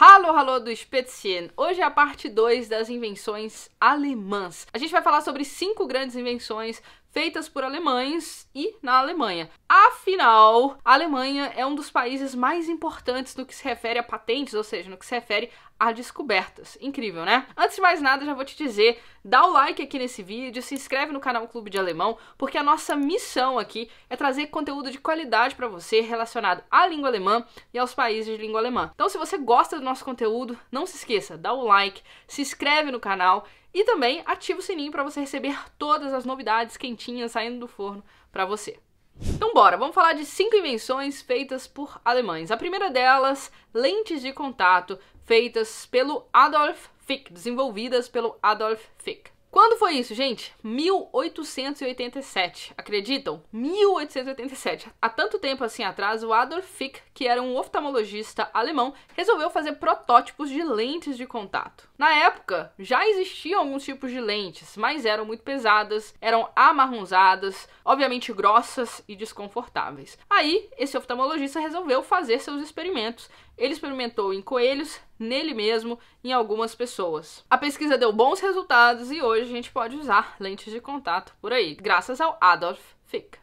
Hallo, hallo do Spätzchen. Hoje é a parte 2 das invenções alemãs. A gente vai falar sobre cinco grandes invenções feitas por alemães e na Alemanha. Afinal, a Alemanha é um dos países mais importantes no que se refere a patentes, ou seja, no que se refere a descobertas. Incrível, né? Antes de mais nada, já vou te dizer, dá o like aqui nesse vídeo, se inscreve no canal Clube de Alemão, porque a nossa missão aqui é trazer conteúdo de qualidade para você relacionado à língua alemã e aos países de língua alemã. Então, se você gosta do nosso conteúdo, não se esqueça, dá o like, se inscreve no canal e também ativa o sininho para você receber todas as novidades quentinhas saindo do forno para você. Então bora, vamos falar de cinco invenções feitas por alemães. A primeira delas, lentes de contato, feitas pelo Adolf Fick, desenvolvidas pelo Adolf Fick. Quando foi isso, gente? 1887. Acreditam? 1887. Há tanto tempo assim atrás, o Adolf Fick, que era um oftalmologista alemão, resolveu fazer protótipos de lentes de contato. Na época, já existiam alguns tipos de lentes, mas eram muito pesadas, eram amarronzadas, obviamente grossas e desconfortáveis. Aí, esse oftalmologista resolveu fazer seus experimentos ele experimentou em coelhos, nele mesmo, em algumas pessoas. A pesquisa deu bons resultados e hoje a gente pode usar lentes de contato por aí, graças ao Adolf Fick.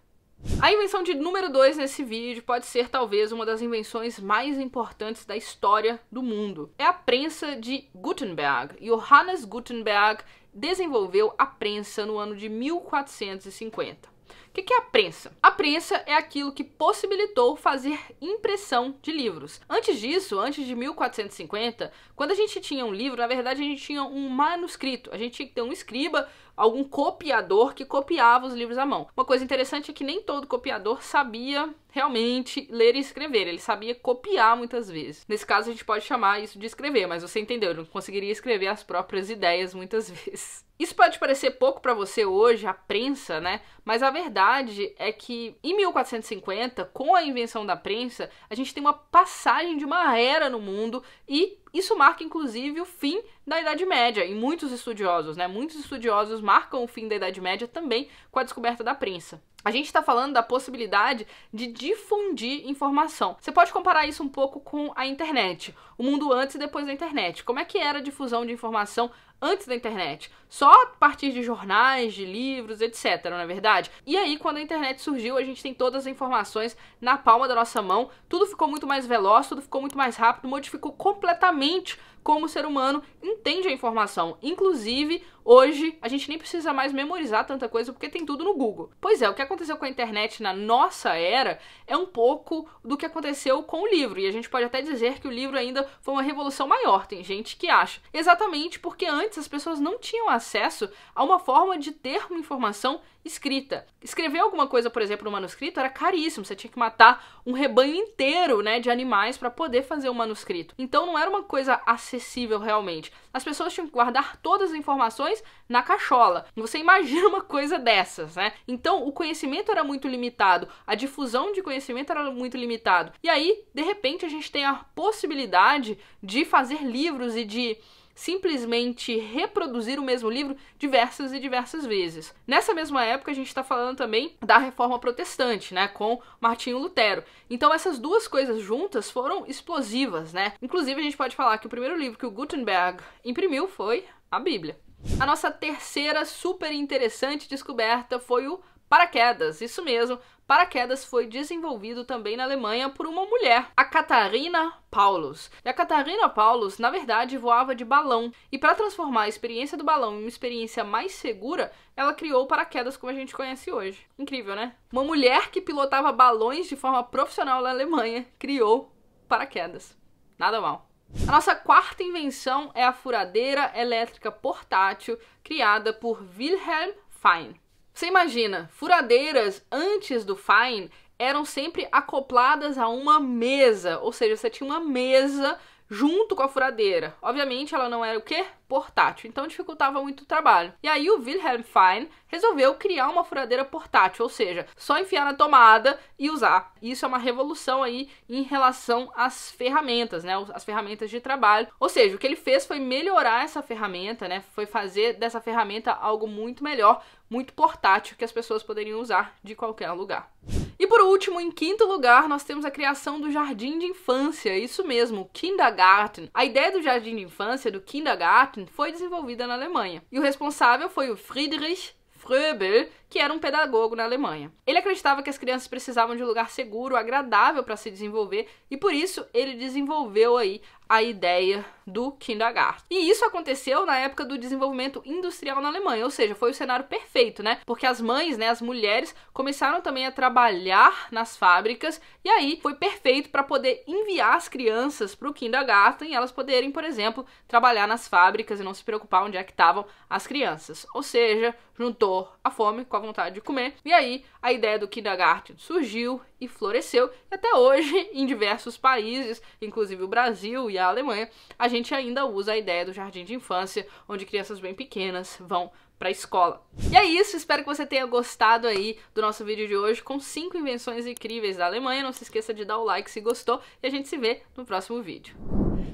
A invenção de número 2 nesse vídeo pode ser talvez uma das invenções mais importantes da história do mundo. É a prensa de Gutenberg. Johannes Gutenberg desenvolveu a prensa no ano de 1450. O que, que é a prensa? A prensa é aquilo que possibilitou fazer impressão de livros. Antes disso, antes de 1450, quando a gente tinha um livro, na verdade a gente tinha um manuscrito. A gente tinha que ter um escriba, algum copiador que copiava os livros à mão. Uma coisa interessante é que nem todo copiador sabia realmente ler e escrever. Ele sabia copiar muitas vezes. Nesse caso, a gente pode chamar isso de escrever, mas você entendeu, ele não conseguiria escrever as próprias ideias muitas vezes. Isso pode parecer pouco para você hoje, a prensa, né? Mas a verdade verdade é que em 1450, com a invenção da prensa, a gente tem uma passagem de uma era no mundo e isso marca inclusive o fim da Idade Média. E muitos estudiosos, né? Muitos estudiosos marcam o fim da Idade Média também com a descoberta da prensa. A gente está falando da possibilidade de difundir informação. Você pode comparar isso um pouco com a internet, o mundo antes e depois da internet. Como é que era a difusão de informação antes da internet, só a partir de jornais, de livros, etc, na é verdade. E aí quando a internet surgiu, a gente tem todas as informações na palma da nossa mão. Tudo ficou muito mais veloz, tudo ficou muito mais rápido, modificou completamente como o ser humano entende a informação. Inclusive, hoje a gente nem precisa mais memorizar tanta coisa porque tem tudo no Google. Pois é, o que aconteceu com a internet na nossa era é um pouco do que aconteceu com o livro. E a gente pode até dizer que o livro ainda foi uma revolução maior, tem gente que acha. Exatamente porque antes antes as pessoas não tinham acesso a uma forma de ter uma informação escrita. Escrever alguma coisa, por exemplo, no manuscrito era caríssimo, você tinha que matar um rebanho inteiro, né, de animais para poder fazer um manuscrito. Então não era uma coisa acessível realmente. As pessoas tinham que guardar todas as informações na cachola. Você imagina uma coisa dessas, né? Então o conhecimento era muito limitado, a difusão de conhecimento era muito limitado. E aí, de repente, a gente tem a possibilidade de fazer livros e de simplesmente reproduzir o mesmo livro diversas e diversas vezes. Nessa mesma época, a gente está falando também da reforma protestante, né, com Martinho Lutero. Então, essas duas coisas juntas foram explosivas, né? Inclusive, a gente pode falar que o primeiro livro que o Gutenberg imprimiu foi a Bíblia. A nossa terceira super interessante descoberta foi o paraquedas. Isso mesmo, Paraquedas foi desenvolvido também na Alemanha por uma mulher, a Catarina Paulus. E a Catarina Paulus, na verdade, voava de balão. E para transformar a experiência do balão em uma experiência mais segura, ela criou paraquedas como a gente conhece hoje. Incrível, né? Uma mulher que pilotava balões de forma profissional na Alemanha criou paraquedas. Nada mal. A nossa quarta invenção é a furadeira elétrica portátil criada por Wilhelm Fein. Você imagina, furadeiras antes do Fine eram sempre acopladas a uma mesa, ou seja, você tinha uma mesa junto com a furadeira. Obviamente, ela não era o quê? Portátil, então dificultava muito o trabalho. E aí o Wilhelm Fein resolveu criar uma furadeira portátil, ou seja, só enfiar na tomada e usar. Isso é uma revolução aí em relação às ferramentas, né, as ferramentas de trabalho. Ou seja, o que ele fez foi melhorar essa ferramenta, né, foi fazer dessa ferramenta algo muito melhor, muito portátil que as pessoas poderiam usar de qualquer lugar. E por último, em quinto lugar, nós temos a criação do jardim de infância, isso mesmo, o Kindergarten. A ideia do jardim de infância, do Kindergarten, foi desenvolvida na Alemanha. E o responsável foi o Friedrich Fröbel, que era um pedagogo na Alemanha. Ele acreditava que as crianças precisavam de um lugar seguro, agradável para se desenvolver, e por isso ele desenvolveu aí a ideia do kindergarten. E isso aconteceu na época do desenvolvimento industrial na Alemanha, ou seja, foi o cenário perfeito, né? Porque as mães, né, as mulheres começaram também a trabalhar nas fábricas e aí foi perfeito para poder enviar as crianças para o kindergarten e elas poderem, por exemplo, trabalhar nas fábricas e não se preocupar onde é que estavam as crianças. Ou seja, juntou a fome com a vontade de comer e aí a ideia do kindergarten surgiu e floresceu, e até hoje, em diversos países, inclusive o Brasil e a Alemanha, a gente ainda usa a ideia do jardim de infância, onde crianças bem pequenas vão para a escola. E é isso, espero que você tenha gostado aí do nosso vídeo de hoje com 5 invenções incríveis da Alemanha. Não se esqueça de dar o like se gostou e a gente se vê no próximo vídeo.